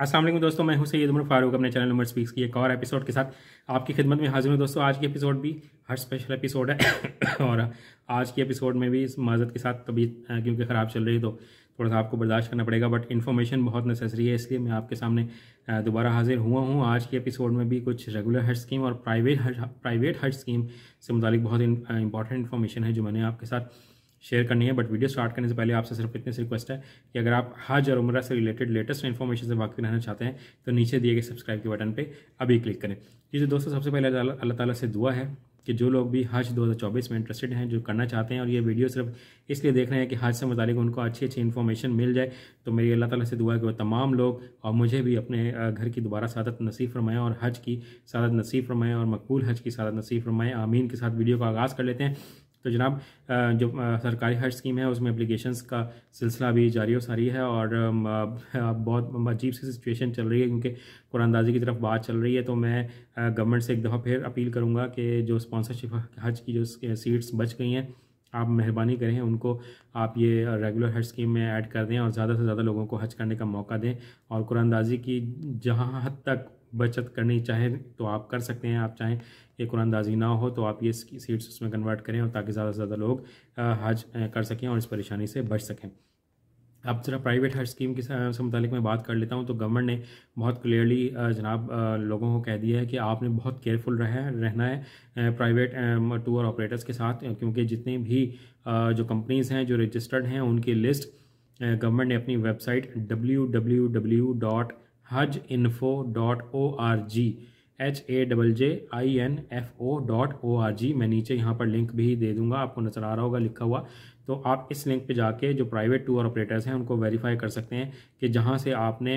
असल दोस्तों मैं हूं सैद उमर फारूक अपने चैनल नंबर स्पीक्स की एक और एपिसोड के साथ आपकी खिदमत में हाजिर हूं दोस्तों आज की एपिसोड भी हर स्पेशल एपिसोड है और आज की एपिसोड में भी इस माजत के साथ तबीयत क्योंकि ख़राब चल रही है तो थोड़ा सा आपको बर्दाश्त करना पड़ेगा बट इन्फॉर्मेशन बहुत नेसेसरी है इसलिए मैं आपके सामने दोबारा हाजिर हुआ हूँ आज के एपिसोड में भी कुछ रेगुलर हज स्कीम और प्राइवेट हज प्राइवेट हज स्कीम से मुतालिक बहुत इंपॉर्टेंट इन्फॉर्मेशन है जो मैंने आपके साथ शेयर करनी है बट वीडियो स्टार्ट करने से पहले आपसे सिर्फ इतने से रिक्वेस्ट है कि अगर आप हज और उम्र से रिलेटेड लेटेस्ट इन्फॉर्मेशन से वाकिफ रहना चाहते हैं तो नीचे दिए गए सब्सक्राइब के बटन पर अभी क्लिक करें जी तो दोस्तों सबसे पहले अल्लाह ताला से दुआ है कि जो लोग भी हज 2024 में इंटरेस्टेड हैं जो करना चाहते हैं और ये वीडियो सिर्फ इसलिए देख रहे हैं कि हज से मुतालिक उनको अच्छी अच्छी इन्फॉर्मेशन मिल जाए तो मेरी अल्लाह ताला से दुआ है कि वो तमाम लोग और मुझे भी अपने घर की दोबारा सादत नसीब फरमाएँ और हज की सादत नसीब फरमाएँ और मकबूल हज की सादत नसीब फरमाएँ आमीन के साथ वीडियो का आगाज़ कर लेते हैं तो जनाब जो सरकारी हज स्कीम है उसमें अप्लीकेशन का सिलसिला भी जारी और सारी है और बहुत अजीब सी सिचुएशन चल रही है क्योंकि कुरानंदाजी की तरफ बात चल रही है तो मैं गवर्नमेंट से एक दफ़ा फिर अपील करूँगा कि जो स्पॉन्सरशिप हज की जो सीट्स बच गई हैं आप मेहरबानी करें उनको आप ये रेगुलर हज स्कीम में ऐड कर दें और ज़्यादा से ज़्यादा लोगों को हज करने का मौका दें और कुरानंदाजी की जहाँ हद तक बचत करनी चाहें तो आप कर सकते हैं आप चाहें कि कुरानंदाजी ना हो तो आप ये सीट्स उसमें कन्वर्ट करें और ताकि ज़्यादा से ज़्यादा लोग हज कर सकें और इस परेशानी से बच सकें अब जरा प्राइवेट हज स्कीम के से मुतालिक मैं बात कर लेता हूँ तो गवर्नमेंट ने बहुत क्लियरली जनाब लोगों को कह दिया है कि आपने बहुत केयरफुल रह रहना है प्राइवेट टूर ऑपरेटर्स के साथ क्योंकि जितने भी जो कंपनीज़ हैं जो रजिस्टर्ड हैं उनकी लिस्ट गवर्नमेंट ने अपनी website W W W dot Haj info dot O R G H A double J I N F O dot O R G मैं नीचे यहाँ पर लिंक भी दे दूंगा आपको नज़र आ रहा होगा लिखा हुआ तो आप इस लिंक पे जाके जो प्राइवेट टूर ऑपरेटर्स हैं उनको वेरीफाई कर सकते हैं कि जहाँ से आपने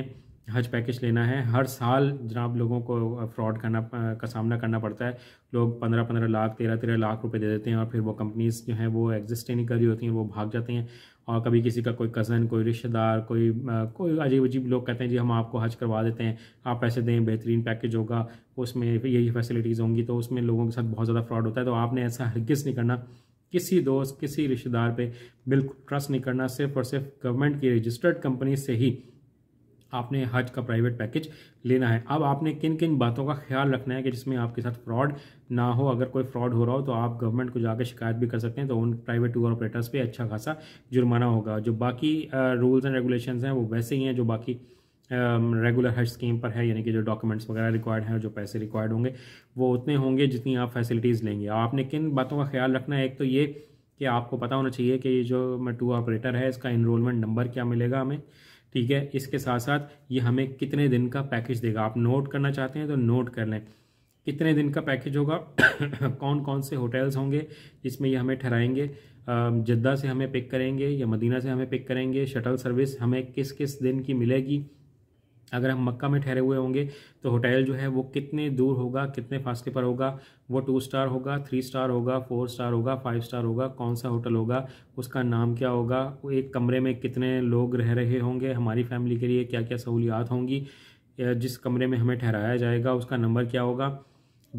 हज पैकेज लेना है हर साल जनाब लोगों को फ्रॉड करना का सामना करना पड़ता है लोग पंद्रह पंद्रह लाख तेरह तेरह लाख रुपए दे देते हैं और फिर वो कंपनीज़ जो हैं वो एग्जिस्ट ही नहीं कर रही होती हैं वो भाग जाते हैं और कभी किसी का कोई कज़न कोई रिश्तेदार कोई कोई अजीब अजीब लोग कहते हैं जी हम आपको हज करवा देते हैं आप पैसे दें बेहतरीन पैकेज होगा उसमें यही फैसिलिटीज़ होंगी तो उसमें लोगों के साथ बहुत ज़्यादा फ्रॉड होता है तो आपने ऐसा हरगिज़ नहीं करना किसी दोस्त किसी रिश्तेदार पे बिल्कुल ट्रस्ट नहीं करना सिर्फ और सिर्फ गवर्नमेंट की रजिस्टर्ड कंपनी से ही आपने हज का प्राइवेट पैकेज लेना है अब आपने किन किन बातों का ख्याल रखना है कि जिसमें आपके साथ फ्रॉड ना हो अगर कोई फ्रॉड हो रहा हो तो आप गवर्नमेंट को जाकर शिकायत भी कर सकते हैं तो उन प्राइवेट टूर ऑपरेटर्स पे अच्छा खासा जुर्माना होगा जो बाकी रूल्स एंड रेगुलेशन हैं वो वैसे ही हैं जो बाकी रेगुलर हज स्कीम पर है यानी कि जो डॉक्यूमेंट्स वगैरह रिक्वायर्ड हैं जो पैसे रिक्वायर्ड होंगे वो उतने होंगे जितनी आप फैसिलिटीज़ लेंगे आपने किन बातों का ख्याल रखना है एक तो ये कि आपको पता होना चाहिए कि ये जो टू ऑपरेटर है इसका इनरोलमेंट नंबर क्या मिलेगा हमें ठीक है इसके साथ साथ ये हमें कितने दिन का पैकेज देगा आप नोट करना चाहते हैं तो नोट कर लें कितने दिन का पैकेज होगा कौन कौन से होटल्स होंगे जिसमें ये हमें ठहराएंगे जद्दा से हमें पिक करेंगे या मदीना से हमें पिक करेंगे शटल सर्विस हमें किस किस दिन की मिलेगी अगर हम मक्का में ठहरे हुए होंगे तो होटल जो है वो कितने दूर होगा कितने फासले पर होगा वो टू स्टार होगा थ्री स्टार होगा फोर स्टार होगा फाइव स्टार होगा कौन सा होटल होगा उसका नाम क्या होगा एक कमरे में कितने लोग रह रहे होंगे हमारी फैमिली के लिए क्या क्या सहूलियात होंगी जिस कमरे में हमें ठहराया जाएगा उसका नंबर क्या होगा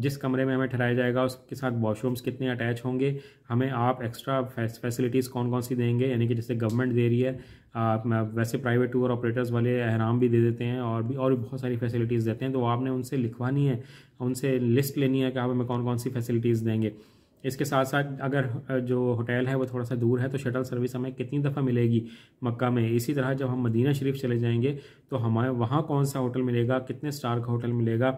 जिस कमरे में हमें ठहराया जाएगा उसके साथ वॉशरूम्स कितने अटैच होंगे हमें आप एक्स्ट्रा फैसिलिटीज़ कौन कौन सी देंगे यानी कि जैसे गवर्नमेंट दे रही है वैसे प्राइवेट टूर ऑपरेटर्स वाले अहराम भी दे देते हैं और भी और भी बहुत सारी फैसिलिटीज़ देते हैं तो आपने उनसे लिखवानी है उनसे लिस्ट लेनी है कि आप हमें कौन कौन सी फैसिलिटीज़ देंगे इसके साथ साथ अगर जो होटल है वो थोड़ा सा दूर है तो शटल सर्विस हमें कितनी दफ़ा मिलेगी मक्का में इसी तरह जब हम मदीना शरीफ चले जाएंगे तो हमारे वहाँ कौन सा होटल मिलेगा कितने स्टार का होटल मिलेगा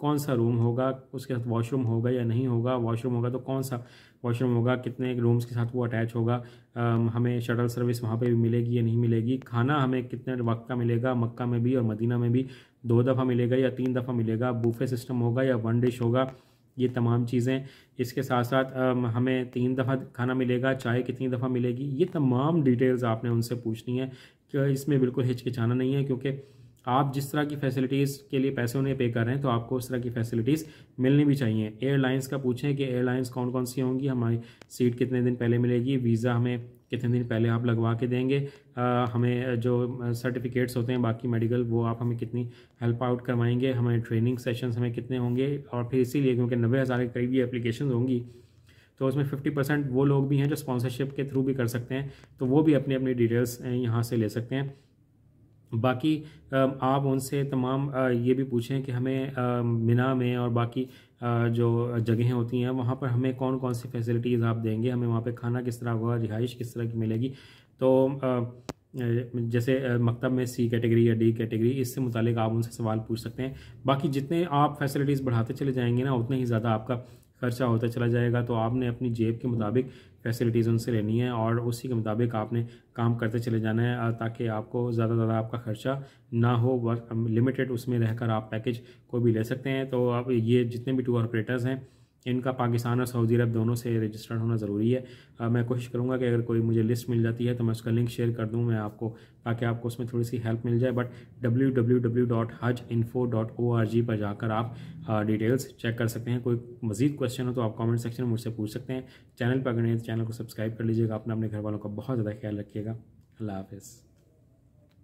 कौन सा रूम होगा उसके साथ वॉशरूम होगा या नहीं होगा वॉशरूम होगा तो कौन सा वॉशरूम होगा कितने रूम्स के साथ वो अटैच होगा आ, हमें शटल सर्विस वहाँ पे भी मिलेगी या नहीं मिलेगी खाना हमें कितने वक्त का मिलेगा मक्का में भी और मदीना में भी दो दफ़ा मिलेगा या तीन दफ़ा मिलेगा बूफे सिस्टम होगा या वन डिश होगा ये तमाम चीज़ें इसके साथ साथ हमें तीन दफ़ा खाना मिलेगा चाय कितनी दफ़ा मिलेगी ये तमाम डिटेल्स आपने उनसे पूछनी है कि इसमें बिल्कुल हिचकिचाना नहीं है क्योंकि आप जिस तरह की फैसिलिटीज़ के लिए पैसे उन्हें पे कर रहे हैं तो आपको उस तरह की फैसिलिटीज़ मिलनी भी चाहिए एयरलाइंस का पूछें कि एयरलाइंस कौन कौन सी होंगी हमारी सीट कितने दिन पहले मिलेगी वीज़ा हमें कितने दिन पहले आप लगवा के देंगे आ, हमें जो सर्टिफिकेट्स होते हैं बाकी मेडिकल वो आप हमें कितनी हेल्प आउट करवाएंगे हमारे ट्रेनिंग सेशंस हमें कितने होंगे और फिर इसीलिए क्योंकि नब्बे हज़ार के करीब ये एप्लीकेशन होंगी तो उसमें फिफ्टी परसेंट वो लोग भी हैं जो स्पॉन्सरशिप के थ्रू भी कर सकते हैं तो वो भी अपनी अपनी डिटेल्स यहाँ से ले सकते हैं बाकी आप उनसे तमाम ये भी पूछें कि हमें मिना में और बाकी जो जगहें होती हैं वहाँ पर हमें कौन कौन सी फैसिलिटीज़ आप देंगे हमें वहाँ पे खाना किस तरह होगा रिहाइश किस तरह की मिलेगी तो जैसे मकतब में सी कैटेगरी या डी कैटेगरी इससे मुतालिक आप उनसे सवाल पूछ सकते हैं बाकी जितने आप फैसिलिटीज़ बढ़ाते चले जाएंगे ना उतने ही ज़्यादा आपका खर्चा होता चला जाएगा तो आपने अपनी जेब के मुताबिक फैसिलिटीज़ उनसे लेनी है और उसी के मुताबिक आपने काम करते चले जाना है ताकि आपको ज़्यादा ज़्यादा आपका ख़र्चा ना हो वर्क लिमिटेड उसमें रहकर आप पैकेज को भी ले सकते हैं तो आप ये जितने भी टूर ऑपरेटर्स हैं इनका पाकिस्तान और सऊदी अरब दोनों से रजिस्टर्ड होना ज़रूरी है आ, मैं कोशिश करूँगा कि अगर कोई मुझे लिस्ट मिल जाती है तो मैं उसका लिंक शेयर कर दूँ मैं आपको ताकि आपको उसमें थोड़ी सी हेल्प मिल जाए but W W W dot Haj dot O R G पर जाकर आप आ, डिटेल्स चेक कर सकते हैं कोई मजीद क्वेश्चन हो तो आप कॉमेंट सेक्शन में मुझसे पूछ सकते हैं चैनल पर अगर नहीं तो चैनल को सब्सक्राइब कर लीजिएगा अपने अपने घर वालों का बहुत ज़्यादा ख्याल रखिएगा अल्लाह हाफिज़